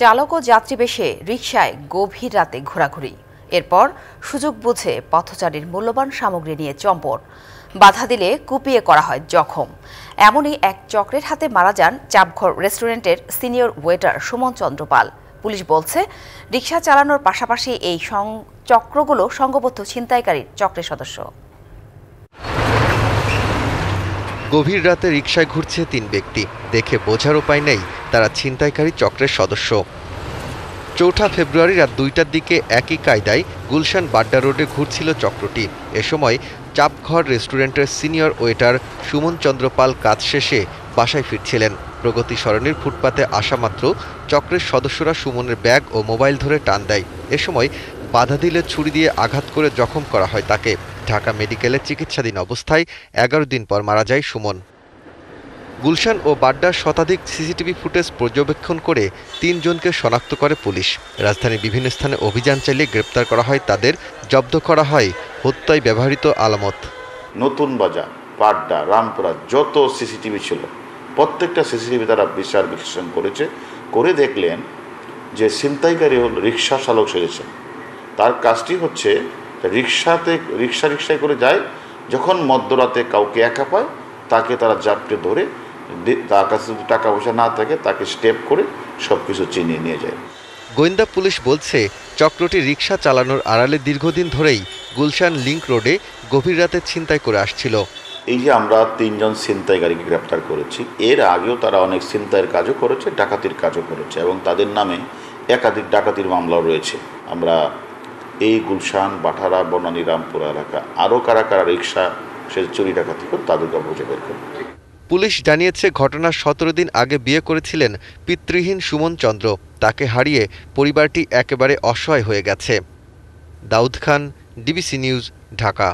চালক ও যাত্রী বেশে রিকশায় গভীর রাতে ঘোরাঘুরি এরপর সুযোগ বুঝে পথচারীর মূল্যবান সামগ্রী নিয়ে চম্পট বাধা দিলে কুপিয়ে করা হয় জখম এমনই এক চক্রের হাতে মারা যান চাপঘর রেস্টুরেন্টের senior waiter Suman Chandrapal police বলছে রিকশা চালানোর পাশাপাশি এই চক্রগুলো সংঘবদ্ধ ছিনতাইকারীর চক্রের সদস্য গভীর রাতে রিকশায় ঘুরছে তিন ব্যক্তি দেখে বোঝার উপায় নেই তারা ছিনতাইকারী চক্রের সদস্য চৌঠা ফেব্রুয়ারি রাত দুইটার দিকে একই কায়দায় গুলশান বাড্ডা রোডে ঘুরছিল চক্রটি এ সময় চাপঘর রেস্টুরেন্টের সিনিয়র ওয়েটার সুমন চন্দ্রপাল কাজ শেষে বাসায় ফিরছিলেন প্রগতি সরণির ফুটপাতে আসা মাত্র চক্রের সদস্যরা সুমনের ব্যাগ ও মোবাইল ধরে টান দেয় এ সময় বাধা দিলে ছুরি দিয়ে আঘাত করে জখম করা হয় তাকে ঢাকা মেডিকেলে চিকিৎসাধীন অবস্থায় এগারো দিন পর মারা যায় সুমন গুলশান ও বাড্ডার শতাধিক সিসিটিভি ফুটেজ পর্যবেক্ষণ করে তিনজনকে শনাক্ত করে পুলিশ রাজধানীর বিভিন্ন স্থানে অভিযান চালিয়ে গ্রেপ্তার করা হয় তাদের জব্দ করা হয় হত্যায় ব্যবহৃত আলামত নতুন বাজার পাড্ডা রামপুরা যত সিসিটিভি ছিল প্রত্যেকটা সিসিটিভি তারা বিচার বিশ্লেষণ করেছে করে দেখলেন যে ছিনতাইকারী হল রিক্সা চালক সেরেছে তার কাজটি হচ্ছে রিক্সাতে রিক্সা রিক্সায় করে যায় যখন মধ্যরাতে কাউকে একা পায় তাকে তারা জাপটে ধরে তার কাছে যদি টাকা পয়সা না থাকে তাকে স্টেপ করে সব কিছু চিনিয়ে নিয়ে যায় গোয়েন্দা পুলিশ বলছে চক্রটি রিক্সা চালানোর আড়ালে দীর্ঘদিন ধরেই গুলশান লিংক রোডে গভীর রাতে ছিনতাই করে আসছিল এই যে আমরা তিনজন ছিনতাইকারীকে গ্রেপ্তার করেছি এর আগেও তারা অনেক ছিনতাইয়ের কাজও করেছে ডাকাতির কাজও করেছে এবং তাদের নামে একাধিক ডাকাতির মামলাও রয়েছে আমরা এই গুলশান বাটারা বনানী রামপুরা এলাকা আরও কারা কারা রিক্সা সে চুরি ডাকাতি করে তাদেরকে অবশ্যই বের করি পুলিশ জানিয়েছে ঘটনার সতেরো দিন আগে বিয়ে করেছিলেন পিতৃহীন সুমন চন্দ্র তাকে হারিয়ে পরিবারটি একেবারে অসহায় হয়ে গেছে দাউদ খান ডিবিসি নিউজ ঢাকা